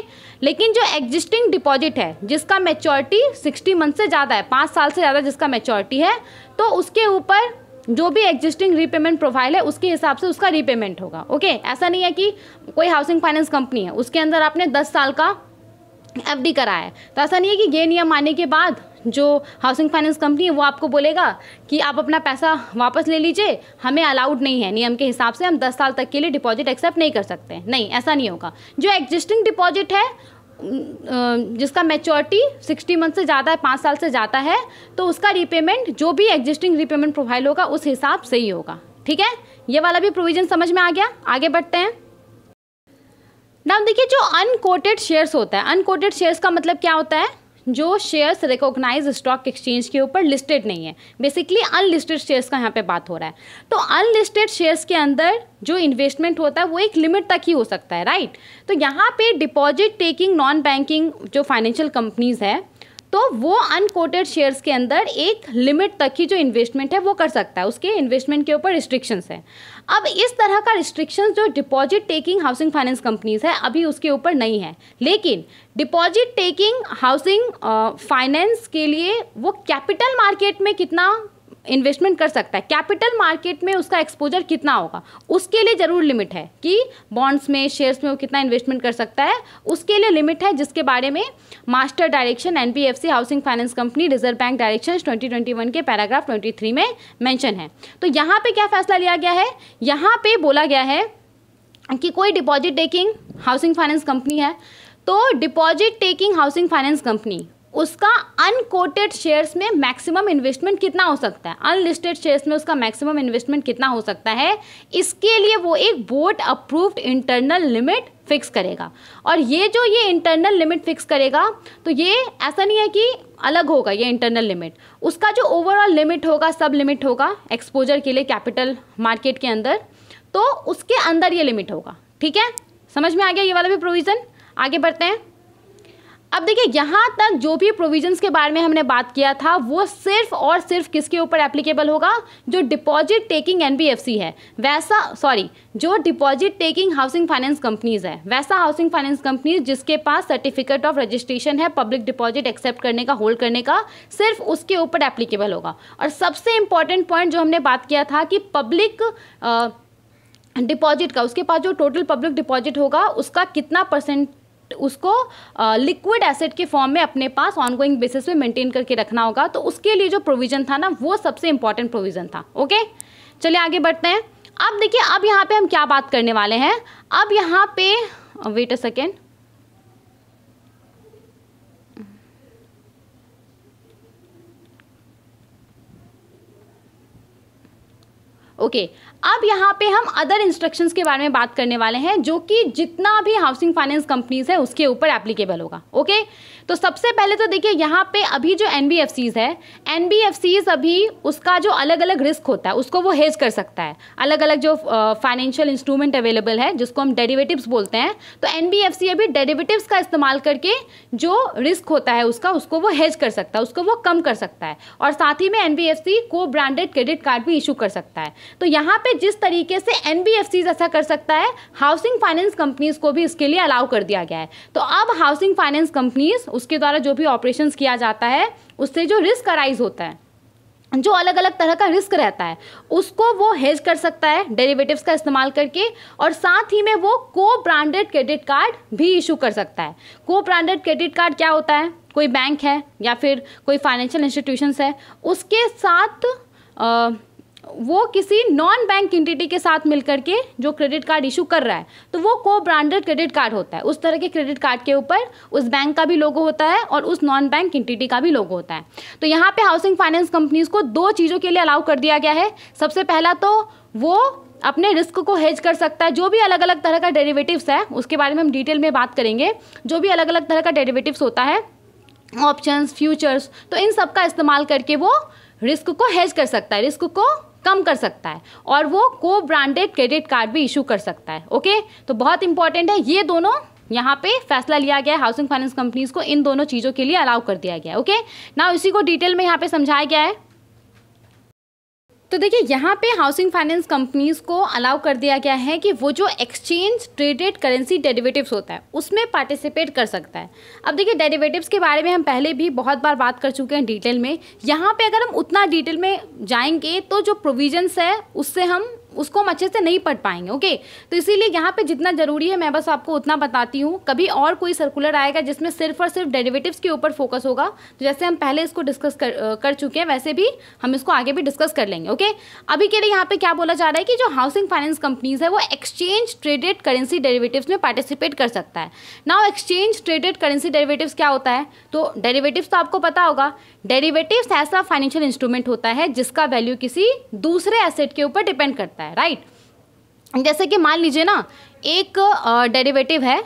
Speaker 1: लेकिन जो एग्जिस्टिंग डिपॉजिट है जिसका मेच्योरिटी सिक्सटी मंथ से ज़्यादा है पाँच साल से ज़्यादा जिसका मेच्योरिटी है तो उसके ऊपर जो भी एग्जिस्टिंग रीपेमेंट प्रोफाइल है उसके हिसाब से उसका रीपेमेंट होगा ओके ऐसा नहीं है कि कोई हाउसिंग फाइनेंस कंपनी है उसके अंदर आपने दस साल का एफ डी कराया है तो ऐसा नहीं है कि ये नियम आने के बाद जो हाउसिंग फाइनेंस कंपनी है वो आपको बोलेगा कि आप अपना पैसा वापस ले लीजिए हमें अलाउड नहीं है नियम के हिसाब से हम 10 साल तक के लिए डिपॉजिट एक्सेप्ट नहीं कर सकते नहीं ऐसा नहीं होगा जो एग्जिस्टिंग डिपॉजिट है जिसका मेचोरिटी 60 मंथ से ज़्यादा है पाँच साल से ज़्यादा है तो उसका रीपेमेंट जो भी एग्जिस्टिंग रीपेमेंट प्रोफाइल होगा उस हिसाब से ही होगा ठीक है ये वाला भी प्रोविजन समझ में आ गया आगे बढ़ते हैं नाम देखिए जो अनकोटेड शेयर्स होता है अनकोटेड शेयर्स का मतलब क्या होता है जो शेयर्स रिकॉग्नाइज स्टॉक एक्सचेंज के ऊपर लिस्टेड नहीं है बेसिकली अनलिस्टेड शेयर्स का यहाँ पे बात हो रहा है तो अनलिस्टेड शेयर्स के अंदर जो इन्वेस्टमेंट होता है वो एक लिमिट तक ही हो सकता है राइट तो यहाँ पे डिपॉजिट टेकिंग नॉन बैंकिंग जो फाइनेंशियल कंपनीज है तो वो अनकोटेड शेयर्स के अंदर एक लिमिट तक ही जो इन्वेस्टमेंट है वो कर सकता है उसके इन्वेस्टमेंट के ऊपर रिस्ट्रिक्शंस है अब इस तरह का रिस्ट्रिक्शंस जो deposit taking housing finance companies है अभी उसके ऊपर नहीं है लेकिन डिपॉजिट टेकिंग हाउसिंग फाइनेंस के लिए वो कैपिटल मार्केट में कितना इन्वेस्टमेंट कर सकता है कैपिटल मार्केट में उसका एक्सपोजर कितना होगा उसके लिए ज़रूर लिमिट है कि बॉन्ड्स में शेयर्स में वो कितना इन्वेस्टमेंट कर सकता है उसके लिए लिमिट है जिसके बारे में मास्टर डायरेक्शन एन housing finance company reserve bank direction twenty के पैराग्राफ ट्वेंटी में मैंशन है तो यहाँ पर क्या फैसला लिया गया है यहाँ पर बोला गया है कि कोई deposit taking housing finance company है तो deposit taking housing finance company उसका अनकोटेड शेयर्स में मैक्सिमम इन्वेस्टमेंट कितना हो सकता है अनलिस्टेड शेयर्स में उसका मैक्सिमम इन्वेस्टमेंट कितना हो सकता है इसके लिए वो एक board approved internal limit fix करेगा और ये जो ये इंटरनल लिमिट फिक्स करेगा तो ये ऐसा नहीं है कि अलग होगा ये इंटरनल लिमिट उसका जो ओवरऑल लिमिट होगा सब लिमिट होगा एक्सपोजर के लिए कैपिटल मार्केट के अंदर तो उसके अंदर ये लिमिट होगा ठीक है समझ में आ गया ये वाला भी प्रोविज़न आगे बढ़ते हैं अब देखिए यहाँ तक जो भी प्रोविजंस के बारे में हमने बात किया था वो सिर्फ और सिर्फ किसके ऊपर एप्लीकेबल होगा जो डिपॉजिट टेकिंग एनबीएफसी है वैसा सॉरी जो deposit taking housing finance companies है वैसा हाउसिंग फाइनेंस कंपनीज जिसके पास सर्टिफिकेट ऑफ रजिस्ट्रेशन है पब्लिक डिपॉजिट एक्सेप्ट करने का होल्ड करने का सिर्फ उसके ऊपर एप्लीकेबल होगा और सबसे इंपॉर्टेंट पॉइंट जो हमने बात किया था कि पब्लिक डिपॉजिट का उसके पास जो टोटल पब्लिक डिपॉजिट होगा उसका कितना परसेंट उसको लिक्विड एसेट के फॉर्म में अपने पास ऑनगोइंग बेसिस पे मेंटेन करके रखना होगा तो उसके लिए जो प्रोविज़न था ना वो सबसे इंपॉर्टेंट प्रोविज़न था ओके चलिए आगे बढ़ते हैं अब देखिए अब यहाँ पे हम क्या बात करने वाले हैं अब यहाँ पे wait a second okay okay, अब यहाँ पे हम अदर इंस्ट्रक्शंस के बारे में बात करने वाले हैं जो कि जितना भी हाउसिंग फाइनेंस कंपनीज है उसके ऊपर एप्लीकेबल होगा ओके तो सबसे पहले तो देखिए यहाँ पे अभी जो एन है एन अभी उसका जो अलग अलग रिस्क होता है उसको वो हेज कर सकता है अलग अलग जो फाइनेंशियल इंस्ट्रूमेंट अवेलेबल है जिसको हम डेरिवेटिव्स बोलते हैं तो एन अभी डेरिवेटिव्स का इस्तेमाल करके जो रिस्क होता है उसका उसको वो हेज कर सकता है उसको वो कम कर सकता है और साथ ही में एन को ब्रांडेड क्रेडिट कार्ड भी इशू कर सकता है तो यहाँ पर जिस तरीके से एन ऐसा कर सकता है हाउसिंग फाइनेंस कंपनीज को भी इसके लिए अलाउ कर दिया गया है तो अब हाउसिंग फाइनेंस कंपनीज उसके द्वारा जो भी ऑपरेशन किया जाता है उससे जो रिस्क अराइज होता है जो अलग अलग तरह का रिस्क रहता है उसको वो हेज कर सकता है डेरिवेटिव्स का इस्तेमाल करके और साथ ही में वो को ब्रांडेड क्रेडिट कार्ड भी इशू कर सकता है को ब्रांडेड क्रेडिट कार्ड क्या होता है कोई बैंक है या फिर कोई फाइनेंशियल इंस्टीट्यूशंस है उसके साथ आ, वो किसी नॉन बैंक इंटिटी के साथ मिलकर के जो क्रेडिट कार्ड इशू कर रहा है तो वो को ब्रांडेड क्रेडिट कार्ड होता है उस तरह के क्रेडिट कार्ड के ऊपर उस बैंक का भी लोगो होता है और उस नॉन बैंक इंटिटी का भी लोगो होता है तो यहाँ पे हाउसिंग फाइनेंस कंपनीज को दो चीज़ों के लिए अलाउ कर दिया गया है सबसे पहला तो वो अपने रिस्क को हेज कर सकता है जो भी अलग अलग तरह का डेरिवेटिव्स है उसके बारे में हम डिटेल में बात करेंगे जो भी अलग अलग तरह का डेरिवेटिव्स होता है ऑप्शंस फ्यूचर्स तो इन सब का इस्तेमाल करके वो रिस्क को हेज कर सकता है रिस्क को कम कर सकता है और वो को ब्रांडेड क्रेडिट कार्ड भी इशू कर सकता है ओके तो बहुत इंपॉर्टेंट है ये दोनों यहाँ पे फैसला लिया गया है हाउसिंग फाइनेंस कंपनीज को इन दोनों चीज़ों के लिए अलाउ कर दिया गया है ओके ना इसी को डिटेल में यहाँ पे समझाया गया है तो देखिए यहाँ पे हाउसिंग फाइनेंस कंपनीज को अलाउ कर दिया गया है कि वो जो एक्सचेंज ट्रेडेड करेंसी डेरिवेटिव्स होता है उसमें पार्टिसिपेट कर सकता है अब देखिए डेरिवेटिव्स के बारे में हम पहले भी बहुत बार बात कर चुके हैं डिटेल में यहाँ पे अगर हम उतना डिटेल में जाएंगे तो जो प्रोविजंस है उससे हम उसको हम अच्छे से नहीं पढ़ पाएंगे ओके तो इसीलिए यहाँ पे जितना ज़रूरी है मैं बस आपको उतना बताती हूँ कभी और कोई सर्कुलर आएगा जिसमें सिर्फ और सिर्फ डेरिवेटिव्स के ऊपर फोकस होगा तो जैसे हम पहले इसको डिस्कस कर कर चुके हैं वैसे भी हम इसको आगे भी डिस्कस कर लेंगे ओके अभी के लिए यहाँ पे क्या बोला जा रहा है कि जो हाउसिंग फाइनेंस कंपनीज है वो एक्सचेंज ट्रेडेड करेंसी डेरिवेटिव्स में पार्टिसिपेट कर सकता है now exchange traded currency derivative क्या होता है तो डेरेवेटिव तो आपको पता होगा डेरिवेटिव्स ऐसा फाइनेंशियल इंस्ट्रूमेंट होता है जिसका वैल्यू किसी दूसरे एसेट के ऊपर डिपेंड करता है है राइट जैसे कि मान लीजिए ना एक डेरिवेटिव है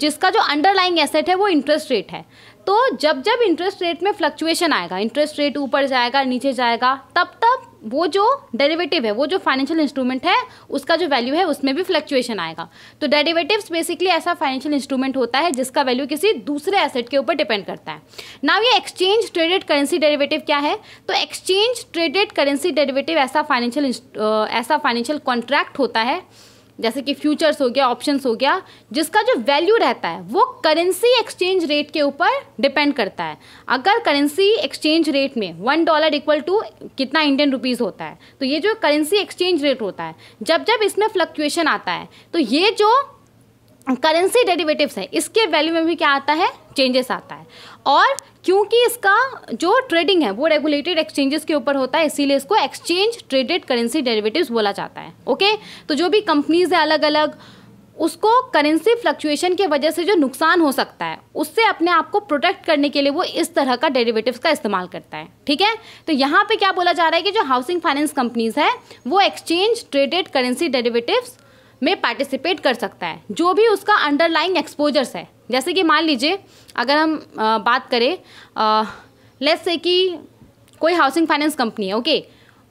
Speaker 1: जिसका जो अंडरलाइंग एसेट है वो इंटरेस्ट रेट है तो जब जब इंटरेस्ट रेट में फ्लक्चुएशन आएगा इंटरेस्ट रेट ऊपर जाएगा नीचे जाएगा तब तब वो जो डेरिवेटिव है वो जो फाइनेंशियल इंस्ट्रूमेंट है उसका जो वैल्यू है उसमें भी फ्लक्चुएशन आएगा तो डेरिवेटिव्स बेसिकली ऐसा फाइनेंशियल इंस्ट्रूमेंट होता है जिसका वैल्यू किसी दूसरे एसेट के ऊपर डिपेंड करता है नाउ ये एक्सचेंज ट्रेडेड करेंसी डेरिवेटिव क्या है तो एक्सचेंज ट्रेडेड करेंसी डेरिवेटिव ऐसा फाइनेंशियल ऐसा फाइनेंशियल कॉन्ट्रैक्ट होता है जैसे कि फ्यूचर्स हो गया ऑप्शंस हो गया जिसका जो वैल्यू रहता है वो करेंसी एक्सचेंज रेट के ऊपर डिपेंड करता है अगर करेंसी एक्सचेंज रेट में वन डॉलर इक्वल टू कितना इंडियन रुपीज़ होता है तो ये जो करेंसी एक्सचेंज रेट होता है जब जब इसमें फ्लक्चुएशन आता है तो ये जो करेंसी डेरिवेटिव्स है इसके वैल्यू में भी क्या आता है चेंजेस आता है और क्योंकि इसका जो ट्रेडिंग है वो रेगुलेटेड एक्सचेंजेस के ऊपर होता है इसीलिए इसको एक्सचेंज ट्रेडेड करेंसी डेरिवेटिव्स बोला जाता है ओके तो जो भी कंपनीज है अलग अलग उसको करेंसी फ्लक्चुएशन की वजह से जो नुकसान हो सकता है उससे अपने आप को प्रोटेक्ट करने के लिए वो इस तरह का डेरिवेटिव्स का इस्तेमाल करता है ठीक है तो यहाँ पे क्या बोला जा रहा है कि जो हाउसिंग फाइनेंस कंपनीज है वो एक्सचेंज ट्रेडेड करेंसी डेरिवेटिव्स में पार्टिसिपेट कर सकता है जो भी उसका अंडरलाइंग एक्सपोजर्स है जैसे कि मान लीजिए अगर हम आ, बात करें लेट्स से कि कोई हाउसिंग फाइनेंस कंपनी है ओके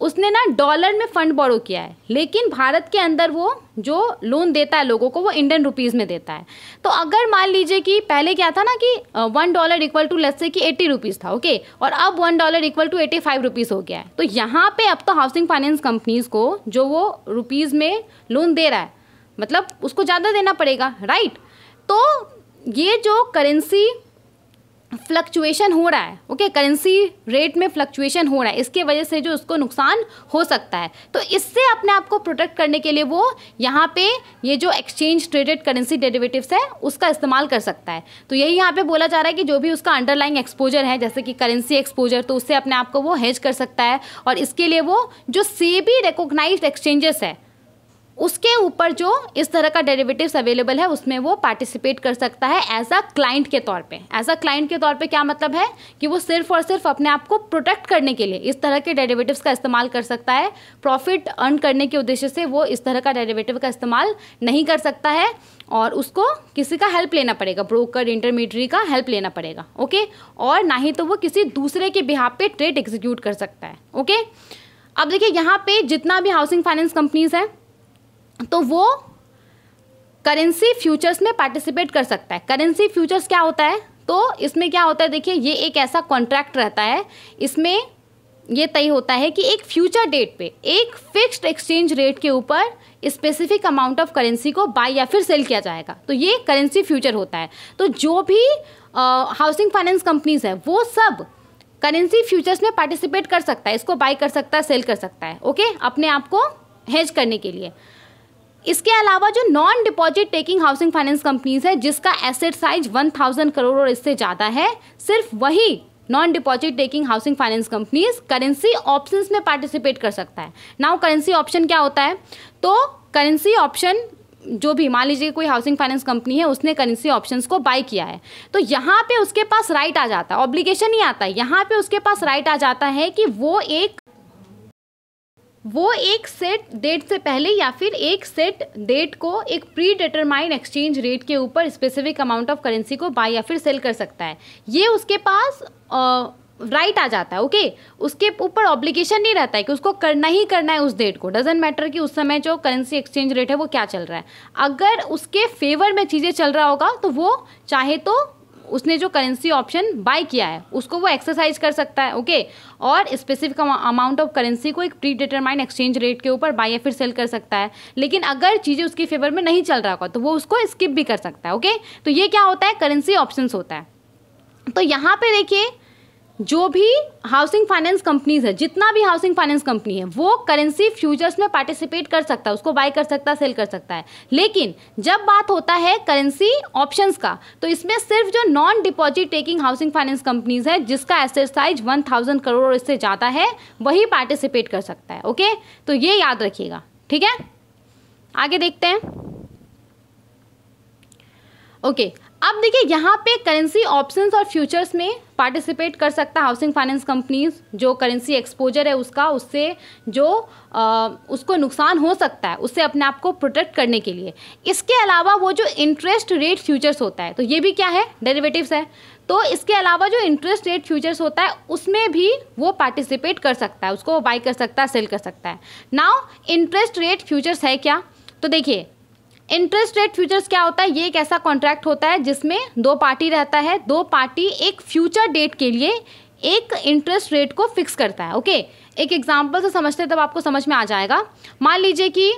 Speaker 1: उसने ना डॉलर में फ़ंड बोरो किया है लेकिन भारत के अंदर वो जो लोन देता है लोगों को वो इंडियन रुपीज़ में देता है तो अगर मान लीजिए कि पहले क्या था ना कि one dollar equal to let's say कि एट्टी रुपीज़ था ओके और अब one dollar equal to eighty five rupees हो गया है तो यहाँ पे अब तो हाउसिंग फाइनेंस कंपनीज़ को जो वो रुपीज़ में लोन दे रहा है मतलब उसको ज़्यादा देना पड़ेगा राइट तो ये जो करेंसी फ्लक्चुएशन हो रहा है ओके करेंसी रेट में फ्लक्चुएशन हो रहा है इसके वजह से जो उसको नुकसान हो सकता है तो इससे अपने आप को प्रोटेक्ट करने के लिए वो यहाँ पे ये जो एक्सचेंज ट्रेडेड करेंसी डेरिवेटिव्स है उसका इस्तेमाल कर सकता है तो यही यहाँ पे बोला जा रहा है कि जो भी उसका अंडरलाइंग एक्सपोजर है जैसे कि करेंसी एक्सपोजर तो उससे अपने आप को वो हेज कर सकता है और इसके लिए वो जो सेबी रिकोगनाइज एक्सचेंजेस है उसके ऊपर जो इस तरह का डेरिवेटिव्स अवेलेबल है उसमें वो पार्टिसिपेट कर सकता है एज अ क्लाइंट के तौर पे एज अ क्लाइंट के तौर पे क्या मतलब है कि वो सिर्फ और सिर्फ अपने आप को प्रोटेक्ट करने के लिए इस तरह के डेरिवेटिव्स का इस्तेमाल कर सकता है प्रॉफिट अर्न करने के उद्देश्य से वो इस तरह का डेरेवेटिव का इस्तेमाल नहीं कर सकता है और उसको किसी का हेल्प लेना पड़ेगा ब्रोकर इंटरमीडियरी का हेल्प लेना पड़ेगा ओके और ना ही तो वो किसी दूसरे के बिहाब पे ट्रेड एग्जीक्यूट कर सकता है ओके अब देखिए यहाँ पे जितना भी हाउसिंग फाइनेंस कंपनीज हैं तो वो करेंसी फ्यूचर्स में पार्टिसिपेट कर सकता है करेंसी फ्यूचर्स क्या होता है तो इसमें क्या होता है देखिए ये एक ऐसा कॉन्ट्रैक्ट रहता है इसमें ये तय होता है कि एक फ्यूचर डेट पे एक फिक्स्ड एक्सचेंज रेट के ऊपर स्पेसिफिक अमाउंट ऑफ करेंसी को बाय या फिर सेल किया जाएगा तो ये करेंसी फ्यूचर होता है तो जो भी हाउसिंग फाइनेंस कंपनीज है वो सब करेंसी फ्यूचर्स में पार्टिसिपेट कर सकता है इसको बाय कर सकता है सेल कर सकता है ओके अपने आप को हेज करने के लिए इसके अलावा जो non deposit taking housing finance companies है जिसका एसेट साइज 1000 करोड़ और इससे ज़्यादा है सिर्फ वही non deposit taking housing finance companies currency option में पार्टिसिपेट कर सकता है नाउ करेंसी ऑप्शन क्या होता है तो करेंसी ऑप्शन जो भी मान लीजिए कोई हाउसिंग फाइनेंस कंपनी है उसने करेंसी ऑप्शंस को बाय किया है तो यहाँ पे उसके पास राइट आ जाता है ऑब्लिगेशन ही आता है यहाँ पे उसके पास राइट आ जाता है कि वो एक वो एक सेट डेट से पहले या फिर एक सेट डेट को एक प्री डिटरमाइन एक्सचेंज रेट के ऊपर स्पेसिफिक अमाउंट ऑफ करेंसी को बाय या फिर सेल कर सकता है ये उसके पास राइट right आ जाता है ओके okay? उसके ऊपर ऑब्लिगेशन नहीं रहता है कि उसको करना ही करना है उस डेट को डजेंट मैटर कि उस समय जो करेंसी एक्सचेंज रेट है वो क्या चल रहा है अगर उसके फेवर में चीज़ें चल रहा होगा तो वो चाहे तो उसने जो करेंसी ऑप्शन बाय किया है उसको वो एक्सरसाइज कर सकता है ओके और स्पेसिफिक अमाउंट ऑफ करेंसी को एक प्री डिटरमाइंड एक्सचेंज रेट के ऊपर बाय या फिर सेल कर सकता है लेकिन अगर चीज़ें उसके फेवर में नहीं चल रहा होगा तो वो उसको स्किप भी कर सकता है ओके तो ये क्या होता है करेंसी ऑप्शन होता है तो यहाँ पर देखिए जो भी हाउसिंग फाइनेंस कंपनीज है जितना भी हाउसिंग फाइनेंस कंपनी है वो करेंसी फ्यूचर्स में पार्टिसिपेट कर सकता है उसको बाय कर सकता है सेल कर सकता है लेकिन जब बात होता है करेंसी ऑप्शंस का तो इसमें सिर्फ जो non deposit taking housing finance companies है जिसका asset size one thousand crore इससे ज़्यादा है वही पार्टिसिपेट कर सकता है ओके तो ये याद रखिएगा ठीक है आगे देखते हैं ओके okay. अब देखिए यहाँ पे करेंसी ऑप्शंस और फ्यूचर्स में पार्टिसिपेट कर सकता है हाउसिंग फाइनेंस कंपनीज जो करेंसी एक्सपोजर है उसका उससे जो आ, उसको नुकसान हो सकता है उससे अपने आप को प्रोटेक्ट करने के लिए इसके अलावा वो जो इंटरेस्ट रेट फ्यूचर्स होता है तो ये भी क्या है डेरिवेटिव्स है तो इसके अलावा जो इंटरेस्ट रेट फ्यूचर्स होता है उसमें भी वो पार्टिसिपेट कर सकता है उसको बाई कर सकता है सेल कर सकता है नाउ इंटरेस्ट रेट फ्यूचर्स है क्या तो देखिए इंटरेस्ट रेट फ्यूचर्स क्या होता है ये एक ऐसा कॉन्ट्रैक्ट होता है जिसमें दो पार्टी रहता है दो पार्टी एक फ्यूचर डेट के लिए एक इंटरेस्ट रेट को फिक्स करता है ओके एक एग्जाम्पल से समझते हैं तब आपको समझ में आ जाएगा मान लीजिए कि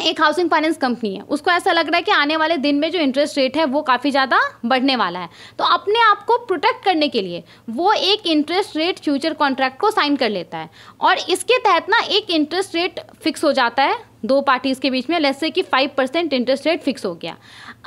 Speaker 1: एक हाउसिंग फाइनेंस कंपनी है उसको ऐसा लग रहा है कि आने वाले दिन में जो इंटरेस्ट रेट है वो काफ़ी ज़्यादा बढ़ने वाला है तो अपने आप को प्रोटेक्ट करने के लिए वो एक इंटरेस्ट रेट फ्यूचर कॉन्ट्रैक्ट को साइन कर लेता है और इसके तहत ना एक इंटरेस्ट रेट फिक्स हो जाता है दो पार्टीज़ के बीच में लेस से कि five percent interest rate fix हो गया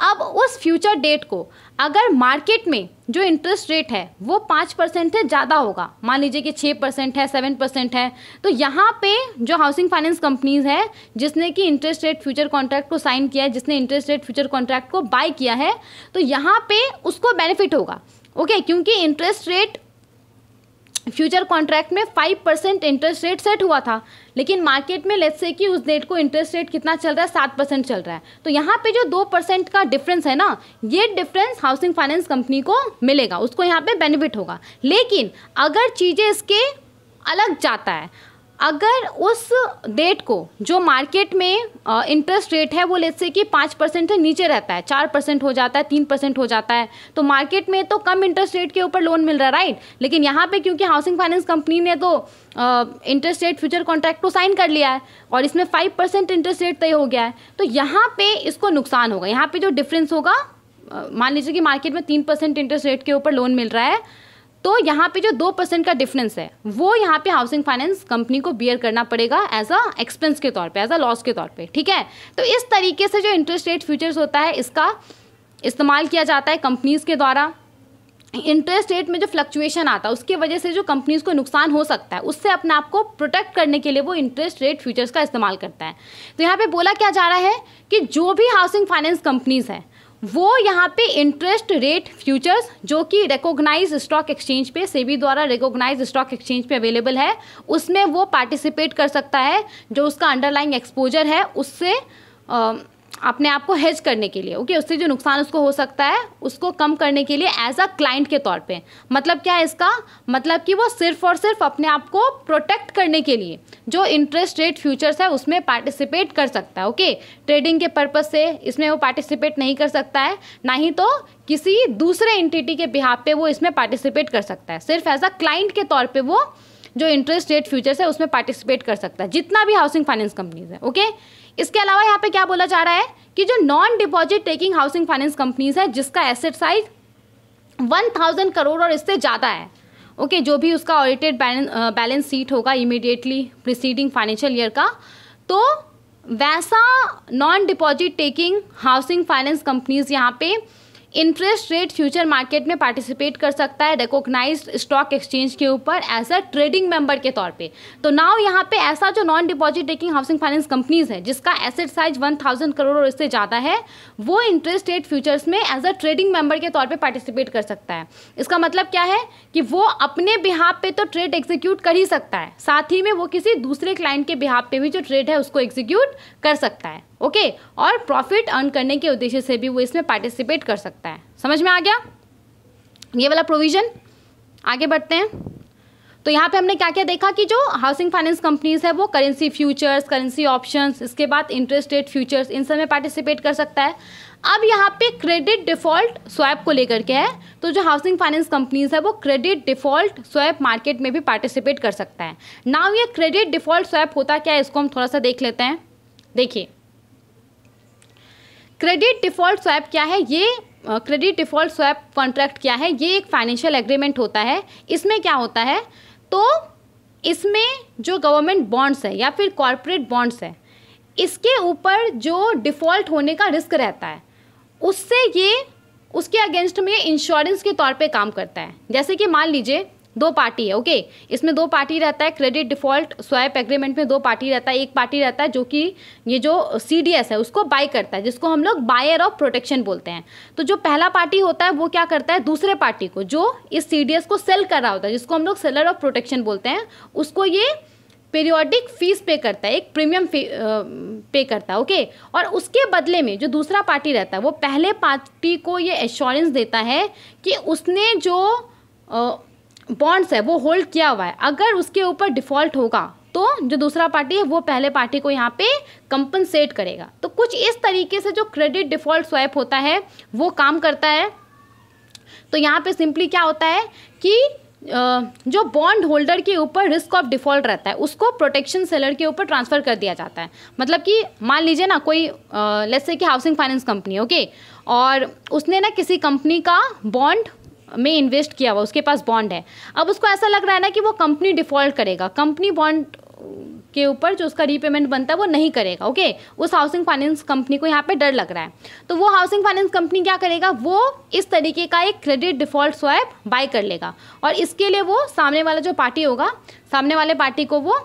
Speaker 1: अब उस फ्यूचर डेट को अगर मार्केट में जो इंटरेस्ट रेट है वो पाँच परसेंट से ज़्यादा होगा मान लीजिए कि छः परसेंट है सेवन परसेंट है तो यहाँ पे जो हाउसिंग फाइनेंस कंपनीज है जिसने कि इंटरेस्ट रेट फ्यूचर कॉन्ट्रैक्ट को साइन किया है जिसने इंटरेस्ट रेट फ्यूचर कॉन्ट्रैक्ट को बाय किया है तो यहाँ पे उसको बेनिफिट होगा ओके okay, क्योंकि इंटरेस्ट रेट फ्यूचर कॉन्ट्रैक्ट में five percent interest rate set हुआ था लेकिन मार्केट में लेट से कि उस डेट को इंटरेस्ट रेट कितना चल रहा है सात परसेंट चल रहा है तो यहाँ पे जो दो परसेंट का डिफरेंस है ना ये डिफरेंस हाउसिंग फाइनेंस कंपनी को मिलेगा उसको यहाँ पे बेनिफिट होगा लेकिन अगर चीज़ें इसके अलग जाता है अगर उस डेट को जो मार्केट में इंटरेस्ट रेट है वो लेट से कि पाँच परसेंट से नीचे रहता है चार परसेंट हो जाता है तीन परसेंट हो जाता है तो मार्केट में तो कम इंटरेस्ट रेट के ऊपर लोन मिल रहा है राइट लेकिन यहाँ पे क्योंकि हाउसिंग फाइनेंस कंपनी ने तो इंटरेस्ट रेट फ्यूचर कॉन्ट्रैक्ट को साइन कर लिया है और इसमें फाइव परसेंट इंटरेस्ट रेट तय हो गया है तो यहाँ पर इसको नुकसान होगा यहाँ पर जो डिफरेंस होगा मान लीजिए कि मार्केट में तीन परसेंट इंटरेस्ट रेट के ऊपर लोन मिल रहा है तो यहाँ पे जो दो परसेंट का डिफरेंस है वो यहाँ पे हाउसिंग फाइनेंस कंपनी को बियर करना पड़ेगा एज अ एक्सपेंस के तौर पे एज अ लॉस के तौर पे ठीक है तो इस तरीके से जो इंटरेस्ट रेट फ्यूचर्स होता है इसका इस्तेमाल किया जाता है कंपनीज़ के द्वारा इंटरेस्ट रेट में जो फ्लक्चुएशन आता है उसकी वजह से जो कंपनीज को नुकसान हो सकता है उससे अपने आप को प्रोटेक्ट करने के लिए वो इंटरेस्ट रेट फ्यूचर्स का इस्तेमाल करता है तो यहाँ पे बोला क्या जा रहा है कि जो भी हाउसिंग फाइनेंस कंपनीज हैं वो यहाँ पे इंटरेस्ट रेट फ्यूचर्स जो कि रिकोगनाइज स्टॉक एक्सचेंज पे सेबी द्वारा रिकोगनाइज स्टॉक एक्सचेंज पे अवेलेबल है उसमें वो पार्टिसिपेट कर सकता है जो उसका अंडरलाइंग एक्सपोजर है उससे अपने आप को हेज करने के लिए ओके okay? उससे जो नुकसान उसको हो सकता है उसको कम करने के लिए एज अ क्लाइंट के तौर पे मतलब क्या है इसका मतलब कि वो सिर्फ और सिर्फ अपने आप को प्रोटेक्ट करने के लिए जो इंटरेस्ट रेट फ्यूचर्स है उसमें पार्टिसिपेट कर सकता है ओके okay? ट्रेडिंग के पर्पज़ से इसमें वो पार्टिसिपेट नहीं कर सकता है ना ही तो किसी दूसरे इंटिटी के बिहाब पे वो इसमें पार्टिसिपेट कर सकता है सिर्फ एज अ क्लाइंट के तौर पर वो जो इंटरेस्ट रेट फ्यूचर्स है उसमें पार्टिसिपेट कर सकता है जितना भी हाउसिंग फाइनेंस कंपनीज है ओके okay? इसके अलावा यहाँ पे क्या बोला जा रहा है कि जो non deposit taking housing finance companies है जिसका asset size one thousand crore और इससे ज़्यादा है ओके okay, जो भी उसका ऑडिटेड बैलेंस शीट होगा इमिडिएटली प्रिसीडिंग फाइनेंशियल ईयर का तो वैसा non deposit taking housing finance companies यहाँ पे इंटरेस्ट रेट फ्यूचर मार्केट में पार्टिसिपेट कर सकता है रिकोगनाइज स्टॉक एक्सचेंज के ऊपर एज अ ट्रेडिंग मेंबर के तौर पे तो नाव यहाँ पे ऐसा जो non deposit taking housing finance companies है जिसका asset size one thousand crore और इससे ज़्यादा है वो इंटरेस्ट रेट फ्यूचर्स में एज अ ट्रेडिंग मेंबर के तौर पर पार्टिसिपेट कर सकता है इसका मतलब क्या है कि वो अपने बिहाब पे तो ट्रेड एग्जीक्यूट कर ही सकता है साथ ही में वो किसी दूसरे क्लाइंट के बिहाब पे भी जो ट्रेड है उसको एग्जीक्यूट कर सकता है ओके और प्रॉफिट अर्न करने के उद्देश्य से भी वो इसमें पार्टिसिपेट कर सकता है समझ में आ गया ये वाला प्रोविज़न आगे बढ़ते हैं तो यहाँ पे हमने क्या क्या देखा कि जो हाउसिंग फाइनेंस कंपनीज है वो करेंसी फ्यूचर्स करेंसी ऑप्शंस इसके बाद इंटरेस्ट रेट फ्यूचर्स इन सब में पार्टिसिपेट कर सकता है अब यहाँ पे क्रेडिट डिफॉल्ट स्वैप को लेकर के है तो जो हाउसिंग फाइनेंस कंपनीज है वो क्रेडिट डिफॉल्ट स्वैप मार्केट में भी पार्टिसिपेट कर सकता है नाउ ये क्रेडिट डिफॉल्ट स्वैप होता क्या है इसको हम थोड़ा सा देख लेते हैं देखिए क्रेडिट डिफ़ॉल्ट स्वैप क्या है ये क्रेडिट डिफ़ॉल्ट स्वैप कॉन्ट्रैक्ट क्या है ये एक फाइनेंशियल एग्रीमेंट होता है इसमें क्या होता है तो इसमें जो गवर्नमेंट बॉन्ड्स है या फिर कॉरपोरेट बॉन्ड्स है इसके ऊपर जो डिफ़ॉल्ट होने का रिस्क रहता है उससे ये उसके अगेंस्ट में इंश्योरेंस के तौर पे काम करता है जैसे कि मान लीजिए दो पार्टी है ओके इसमें दो पार्टी रहता है क्रेडिट डिफॉल्ट स्वैप एग्रीमेंट में दो पार्टी रहता है एक पार्टी रहता है जो कि ये जो सी है उसको बाई करता है जिसको हम लोग बायर ऑफ प्रोटेक्शन बोलते हैं तो जो पहला पार्टी होता है वो क्या करता है दूसरे पार्टी को जो इस सी को सेल कर रहा होता है जिसको हम लोग सेलर ऑफ प्रोटेक्शन बोलते हैं उसको ये पीरियोडिक फीस पे करता है एक प्रीमियम पे करता है ओके और उसके बदले में जो दूसरा पार्टी रहता है वो पहले पार्टी को ये एश्योरेंस देता है कि उसने जो बॉन्ड्स है वो होल्ड किया हुआ है अगर उसके ऊपर डिफ़ॉल्ट होगा तो जो दूसरा पार्टी है वो पहले पार्टी को यहाँ पे कंपनसेट करेगा तो कुछ इस तरीके से जो क्रेडिट डिफ़ॉल्ट स्वैप होता है वो काम करता है तो यहाँ पे सिंपली क्या होता है कि जो बॉन्ड होल्डर के ऊपर रिस्क ऑफ डिफॉल्ट रहता है उसको प्रोटेक्शन सेलर के ऊपर ट्रांसफर कर दिया जाता है मतलब कि मान लीजिए ना कोई लेट्स से कि हाउसिंग फाइनेंस कंपनी ओके और उसने ना किसी कंपनी का बॉन्ड में इन्वेस्ट किया हुआ उसके पास बॉन्ड है अब उसको ऐसा लग रहा है ना कि वो कंपनी डिफ़ॉल्ट करेगा कंपनी बॉन्ड के ऊपर जो उसका रीपेमेंट बनता है वो नहीं करेगा ओके उस हाउसिंग फाइनेंस कंपनी को यहाँ पे डर लग रहा है तो वो हाउसिंग फाइनेंस कंपनी क्या करेगा वो इस तरीके का एक क्रेडिट डिफॉल्ट स्वैप बाय कर लेगा और इसके लिए वो सामने वाला जो पार्टी होगा सामने वाले पार्टी को वो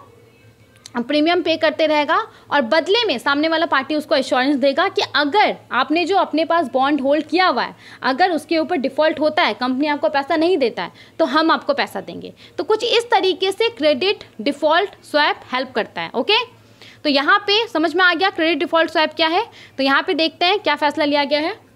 Speaker 1: प्रीमियम पे करते रहेगा और बदले में सामने वाला पार्टी उसको एश्योरेंस देगा कि अगर आपने जो अपने पास बॉन्ड होल्ड किया हुआ है अगर उसके ऊपर डिफ़ॉल्ट होता है कंपनी आपको पैसा नहीं देता है तो हम आपको पैसा देंगे तो कुछ इस तरीके से क्रेडिट डिफ़ॉल्ट स्वैप हेल्प करता है ओके तो यहाँ पे समझ में आ गया क्रेडिट डिफ़ॉल्ट स्वैप क्या है तो यहाँ पे देखते हैं क्या फैसला लिया गया है